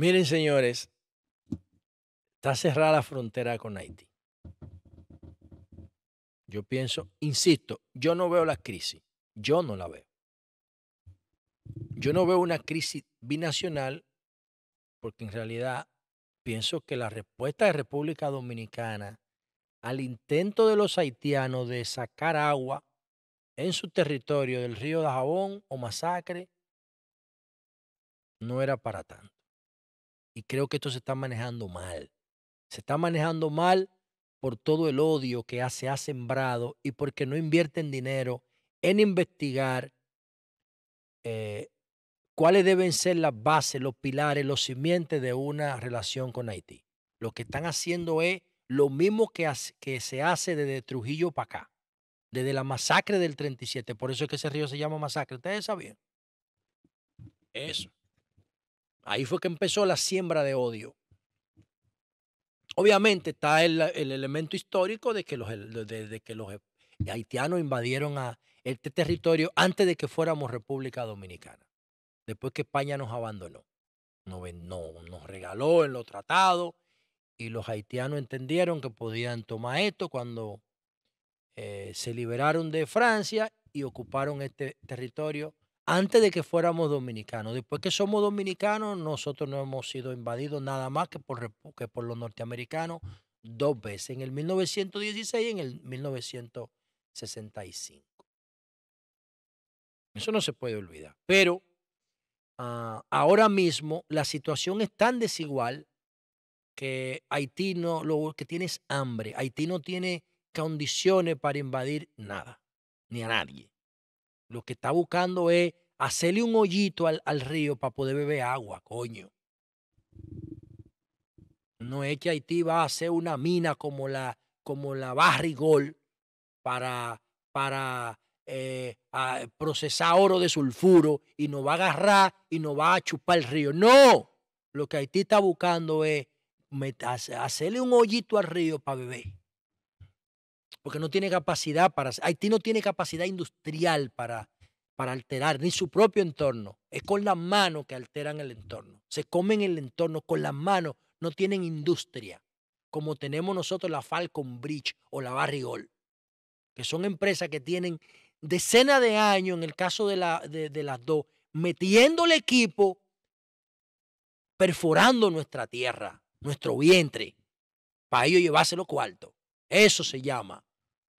Miren, señores, está cerrada la frontera con Haití. Yo pienso, insisto, yo no veo la crisis, yo no la veo. Yo no veo una crisis binacional porque en realidad pienso que la respuesta de República Dominicana al intento de los haitianos de sacar agua en su territorio del río de Jabón o Masacre no era para tanto. Y creo que esto se está manejando mal. Se está manejando mal por todo el odio que se ha sembrado y porque no invierten dinero en investigar eh, cuáles deben ser las bases, los pilares, los simientes de una relación con Haití. Lo que están haciendo es lo mismo que, se hace desde Trujillo para acá, desde la masacre del 37. Por eso es que ese río se llama masacre. Ustedes sabían. Eso. Ahí fue que empezó la siembra de odio. Obviamente está el, elemento histórico de que los, haitianos invadieron a este territorio antes de que fuéramos República Dominicana, después que España nos abandonó, nos regaló en los tratados y los haitianos entendieron que podían tomar esto cuando eh, se liberaron de Francia y ocuparon este territorio antes de que fuéramos dominicanos. Después que somos dominicanos, nosotros no hemos sido invadidos nada más que por, por los norteamericanos dos veces, en el 1916 y en el 1965. Eso no se puede olvidar. Pero ah, ahora mismo la situación es tan desigual que Haití no, lo que tiene es hambre. Haití no tiene condiciones para invadir nada, ni a nadie. Lo que está buscando es hacerle un hoyito al, río para poder beber agua, coño. No es que Haití va a hacer una mina como la, como la Barrigol para, para eh, procesar oro de sulfuro y nos va a agarrar y nos va a chupar el río. No, lo que Haití está buscando es hacerle un hoyito al río para beber porque no tiene capacidad para... Haití no tiene capacidad industrial para, para alterar, ni su propio entorno. Es con las manos que alteran el entorno. Se comen el entorno con las manos, no tienen industria, como tenemos nosotros la Falcon Bridge o la Barrigol, que son empresas que tienen decenas de años, en el caso de, las dos, metiendo el equipo, perforando nuestra tierra, nuestro vientre, para ellos llevárselo cuarto. Eso se llama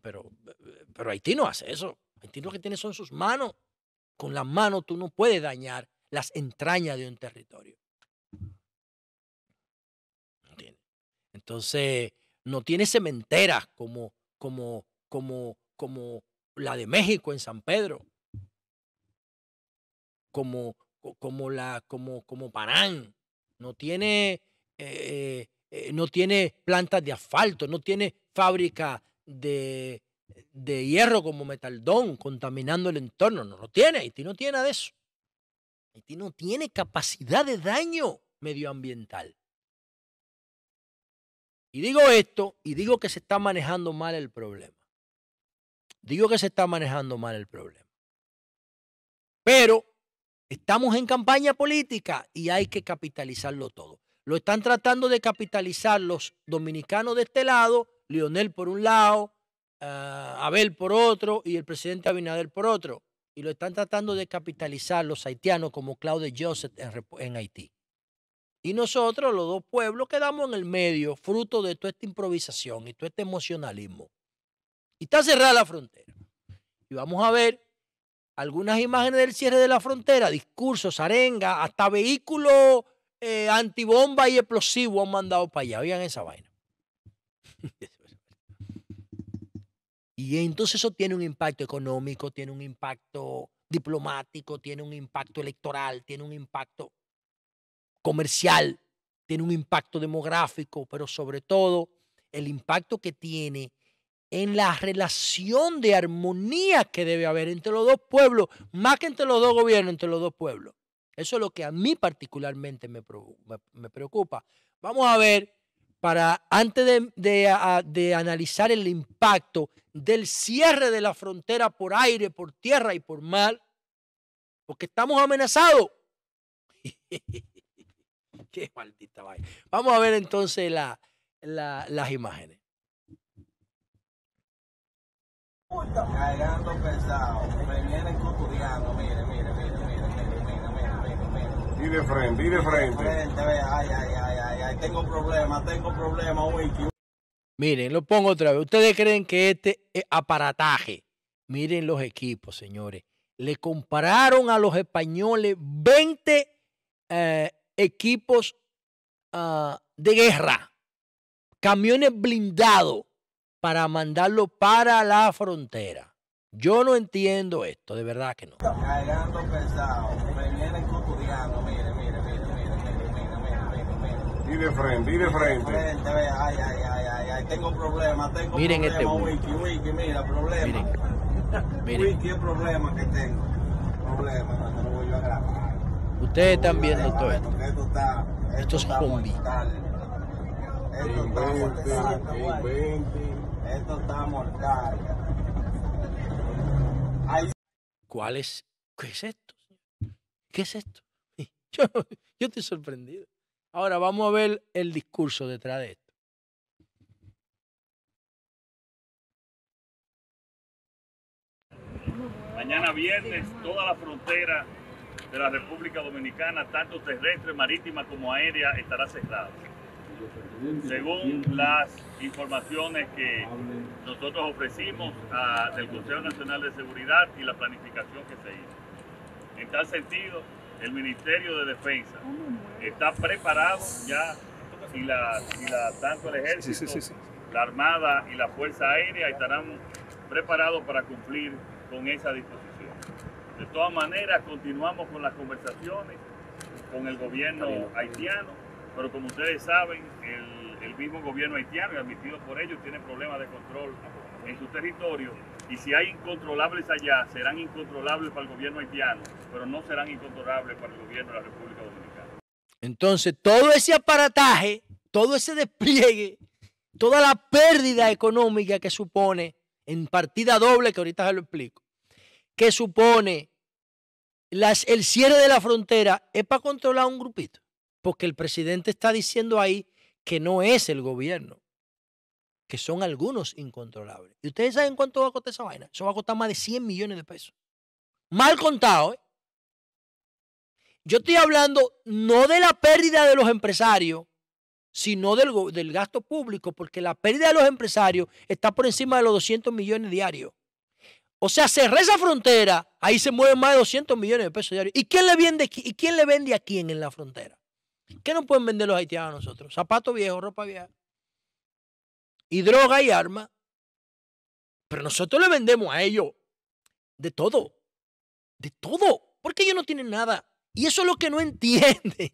pero, eh, eh, pero Haití no hace eso. Haití lo que tiene son sus manos. Con las manos tú no puedes dañar las entrañas de un territorio. Entonces, no tiene cementeras como, como, como, como la de México en San Pedro. Como, como la, como, como Panán. No tiene, eh, no tiene plantas de asfalto, no tiene fábrica de, de hierro como metaldón contaminando el entorno. No lo tiene, Haití no tiene de eso. Haití no tiene capacidad de daño medioambiental. Y digo esto y digo que se está manejando mal el problema. Digo que se está manejando mal el problema. Pero estamos en campaña política y hay que capitalizarlo todo. Lo están tratando de capitalizar los dominicanos de este lado Lionel por un lado, eh, Abel por otro y el presidente Abinader por otro. Y lo están tratando de capitalizar los haitianos como Claude Joseph en, Haití. Y nosotros, los dos pueblos, quedamos en el medio, fruto de toda esta improvisación y todo este emocionalismo. Y está cerrada la frontera. Y vamos a ver algunas imágenes del cierre de la frontera, discursos, arenga, hasta vehículos eh, antibomba y explosivos han mandado para allá. Oigan esa vaina. Y entonces eso tiene un impacto económico, tiene un impacto diplomático, tiene un impacto electoral, tiene un impacto comercial, tiene un impacto demográfico, pero sobre todo el impacto que tiene en la relación de armonía que debe haber entre los dos pueblos, más que entre los dos gobiernos, entre los dos pueblos. Eso es lo que a mí particularmente me, preocupa. Vamos a ver para antes de, analizar el impacto del cierre de la frontera por aire, por tierra y por mar, porque estamos amenazados. Qué maldita vaina. Vamos a ver entonces las imágenes. pesado, me vienen mire, mire. Y de frente, y frente. tengo problemas, tengo problemas, Miren, lo pongo otra vez. ¿Ustedes creen que este es aparataje? Miren los equipos, señores. Le compararon a los españoles 20 eh, equipos ah, de guerra, camiones blindados para mandarlo para la frontera. Yo no entiendo esto, de verdad que no. Y frente, y frente. ay, ay, ay, ay, tengo problemas, tengo Miren problema, este wiki, problema. Miren. Miren. Wiki problema que tengo. Problema, no voy a grabar. Ustedes también viendo todo esto. Esto, está, esto es combi. está mortal. Esto está mortal. ¿Cuál es? ¿Qué es esto? ¿Qué es esto? Yo, yo estoy sorprendido. Ahora vamos a ver el discurso detrás de esto. Mañana viernes, toda la frontera de la República Dominicana, tanto terrestre, marítima como aérea, estará cerrada. Según las informaciones que nosotros ofrecimos a, ah, del Consejo Nacional de Seguridad y la planificación que se hizo. En tal sentido, el Ministerio de Defensa está preparado ya y la, tanto el ejército, la Armada y la Fuerza Aérea estarán preparados para cumplir con esa disposición. De todas maneras, continuamos con las conversaciones con el gobierno haitiano, pero como ustedes saben, el, el mismo gobierno haitiano, admitido por ellos, tiene problemas de control en su territorio y si hay incontrolables allá, serán incontrolables para el gobierno haitiano, pero no serán incontrolables para el gobierno de la República Dominicana. Entonces, todo ese aparataje, todo ese despliegue, toda la pérdida económica que supone en partida doble, que ahorita se lo explico, que supone el cierre de la frontera, es para controlar un grupito, porque el presidente está diciendo ahí que no es el gobierno, que son algunos incontrolables. ¿Y ustedes saben cuánto va a costar esa vaina? Eso va a costar más de 100 millones de pesos. Mal contado, ¿eh? Yo estoy hablando no de la pérdida de los empresarios, sino del, gasto público, porque la pérdida de los empresarios está por encima de los 200 millones diarios. O sea, cerré esa frontera, ahí se mueven más de 200 millones de pesos diarios. ¿Y quién le vende, y quién le vende a quién en la frontera? ¿Qué nos pueden vender los haitianos a nosotros? Zapatos viejos, ropa vieja y droga y arma. pero nosotros le vendemos a ellos de todo, de todo, porque ellos no tienen nada. Y eso es lo que no entienden.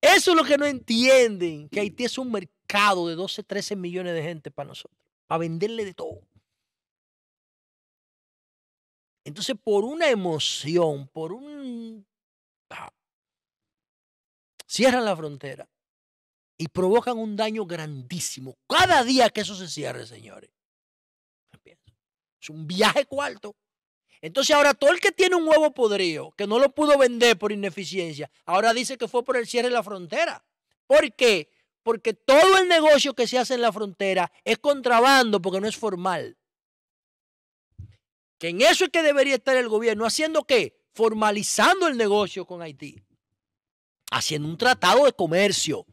Eso es lo que no entienden, que Haití es un mercado de 12, 13 millones de gente para nosotros, para venderle de todo. Entonces, por una emoción, por un... Ah, cierran la frontera y provocan un daño grandísimo. Cada día que eso se cierre, señores. Es un viaje cuarto. Entonces ahora todo el que tiene un huevo podrido, que no lo pudo vender por ineficiencia, ahora dice que fue por el cierre de la frontera. ¿Por qué? Porque todo el negocio que se hace en la frontera es contrabando porque no es formal. Que en eso es que debería estar el gobierno. ¿Haciendo qué? Formalizando el negocio con Haití. Haciendo un tratado de comercio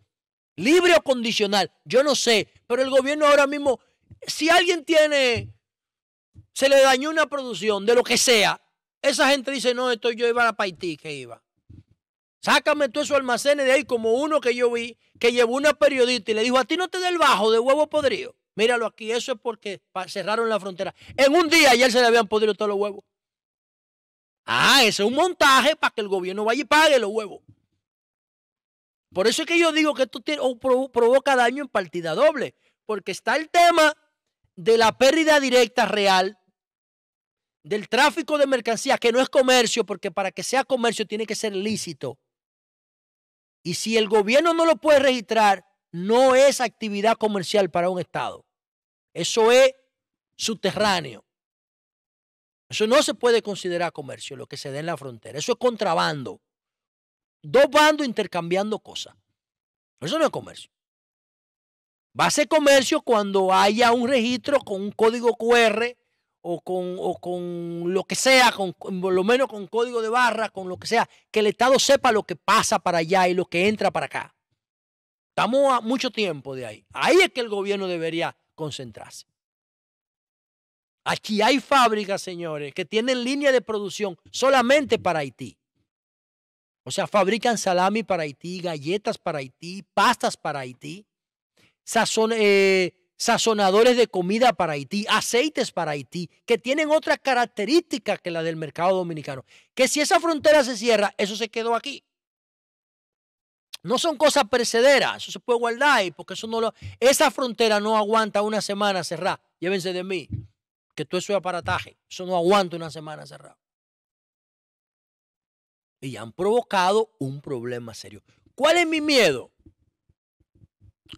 libre o condicional, yo no sé, pero el gobierno ahora mismo, si alguien tiene, se le dañó una producción de lo que sea, esa gente dice, no, esto yo iba a Paití, que iba. Sácame tú esos almacenes de ahí, como uno que yo vi, que llevó una periodista y le dijo, a ti no te dé el bajo de huevo podrido. Míralo aquí, eso es porque cerraron la frontera. En un día ya se le habían podrido todos los huevos. Ah, ese es un montaje para que el gobierno vaya y pague los huevos. Por eso es que yo digo que esto provoca daño en partida doble, porque está el tema de la pérdida directa real del tráfico de mercancías, que no es comercio, porque para que sea comercio tiene que ser lícito. Y si el gobierno no lo puede registrar, no es actividad comercial para un Estado. Eso es subterráneo. Eso no se puede considerar comercio, lo que se da en la frontera. Eso es contrabando. Dos bandos intercambiando cosas. Eso no es comercio. Va a ser comercio cuando haya un registro con un código QR o con, lo que sea, con, por lo menos con código de barra, con lo que sea, que el Estado sepa lo que pasa para allá y lo que entra para acá. Estamos mucho tiempo de ahí. Ahí es que el gobierno debería concentrarse. Aquí hay fábricas, señores, que tienen línea de producción solamente para Haití. O sea, fabrican salami para Haití, galletas para Haití, pastas para Haití, eh, sazonadores de comida para Haití, aceites para Haití, que tienen otra característica que la del mercado dominicano. Que si esa frontera se cierra, eso se quedó aquí. No son cosas perecederas, eso se puede guardar ahí, porque eso no lo, esa frontera no aguanta una semana cerrada. Llévense de mí, que todo eso es aparataje, eso no aguanta una semana cerrada y han provocado un problema serio. ¿Cuál es mi miedo?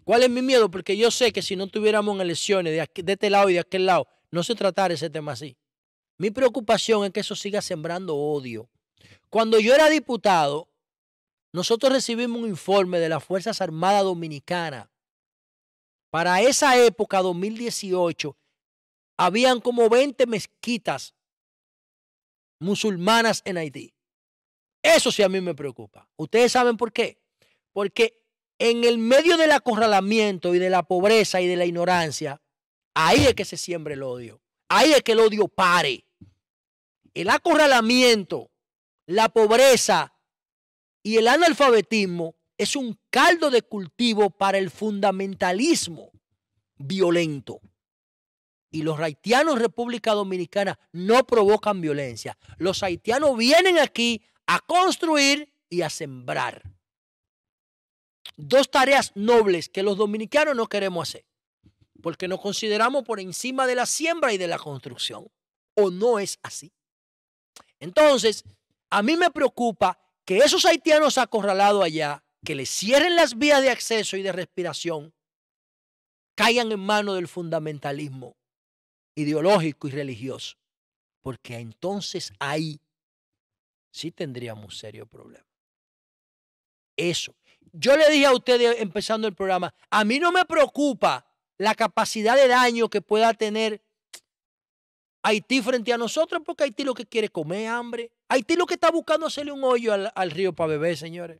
¿Cuál es mi miedo? Porque yo sé que si no tuviéramos elecciones de, este lado y de aquel lado, no se tratara ese tema así. Mi preocupación es que eso siga sembrando odio. Cuando yo era diputado, nosotros recibimos un informe de las Fuerzas Armadas Dominicanas. Para esa época, 2018, habían como 20 mezquitas musulmanas en Haití. Eso sí a mí me preocupa. ¿Ustedes saben por qué? Porque en el medio del acorralamiento y de la pobreza y de la ignorancia, ahí es que se siembra el odio. Ahí es que el odio pare. El acorralamiento, la pobreza y el analfabetismo es un caldo de cultivo para el fundamentalismo violento. Y los haitianos en República Dominicana no provocan violencia. Los haitianos vienen aquí a construir y a sembrar. Dos tareas nobles que los dominicanos no queremos hacer, porque nos consideramos por encima de la siembra y de la construcción, o no es así. Entonces, a mí me preocupa que esos haitianos acorralados allá, que les cierren las vías de acceso y de respiración, caigan en manos del fundamentalismo ideológico y religioso, porque entonces ahí sí tendríamos serio problema. Eso. Yo le dije a ustedes empezando el programa, a mí no me preocupa la capacidad de daño que pueda tener Haití frente a nosotros, porque Haití lo que quiere es comer hambre. Haití lo que está buscando hacerle un hoyo al, al río para beber, señores.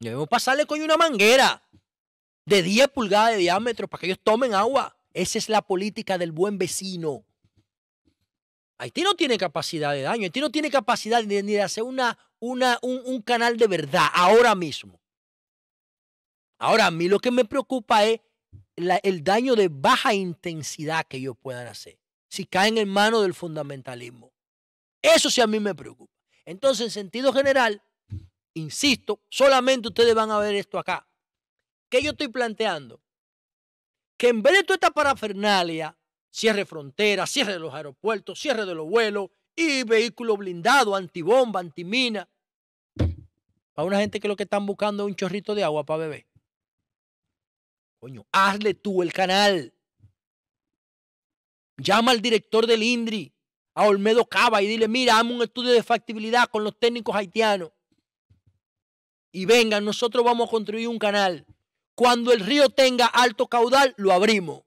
Debemos pasarle con una manguera de 10 pulgadas de diámetro para que ellos tomen agua. Esa es la política del buen vecino. Haití no tiene capacidad de daño, Haití no tiene capacidad ni, de hacer una, una, un, canal de verdad ahora mismo. Ahora, a mí lo que me preocupa es el daño de baja intensidad que ellos puedan hacer si caen en manos del fundamentalismo. Eso sí a mí me preocupa. Entonces, en sentido general, insisto, solamente ustedes van a ver esto acá. ¿Qué yo estoy planteando? Que en vez de toda esta parafernalia cierre fronteras, cierre de los aeropuertos, cierre de los vuelos y vehículos blindados, antibomba, antimina. Para una gente que lo que están buscando es un chorrito de agua para beber. Coño, hazle tú el canal. Llama al director del INDRI, a Olmedo Cava, y dile, mira, hazme un estudio de factibilidad con los técnicos haitianos. Y venga, nosotros vamos a construir un canal. Cuando el río tenga alto caudal, lo abrimos.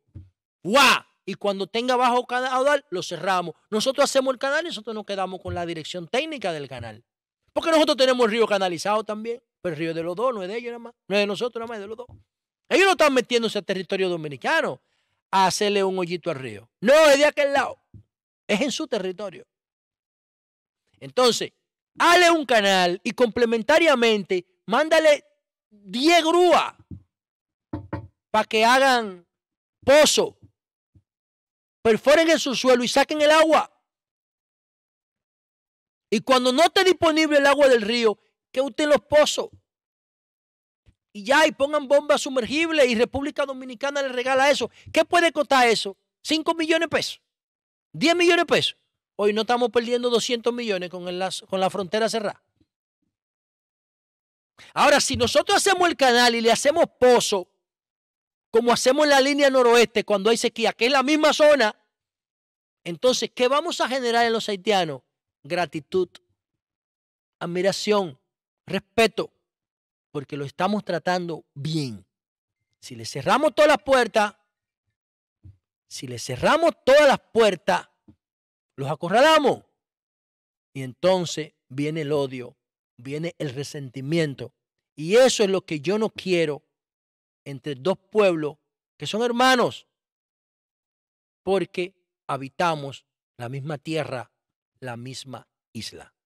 ¡Guau! y cuando tenga bajo canal, lo cerramos. Nosotros hacemos el canal y nosotros nos quedamos con la dirección técnica del canal. Porque nosotros tenemos el río canalizado también, pero el río de los dos no es de ellos nada más, no es de nosotros nada más, es de los dos. Ellos no están metiéndose al territorio dominicano a hacerle un hoyito al río. No, es de aquel lado. Es en su territorio. Entonces, hale un canal y complementariamente mándale 10 grúas para que hagan pozo perforen en su suelo y saquen el agua. Y cuando no esté disponible el agua del río, que usted los pozos. Y ya, y pongan bombas sumergibles y República Dominicana les regala eso. ¿Qué puede costar eso? 5 millones de pesos. 10 millones de pesos. Hoy no estamos perdiendo 200 millones con, con la frontera cerrada. Ahora, si nosotros hacemos el canal y le hacemos pozo, como hacemos en la línea noroeste cuando hay sequía, que es la misma zona, entonces, ¿qué vamos a generar en los haitianos? Gratitud, admiración, respeto, porque lo estamos tratando bien. Si le cerramos todas las puertas, si le cerramos todas las puertas, los acorralamos. Y entonces viene el odio, viene el resentimiento. Y eso es lo que yo no quiero entre dos pueblos que son hermanos, porque habitamos la misma tierra, la misma isla.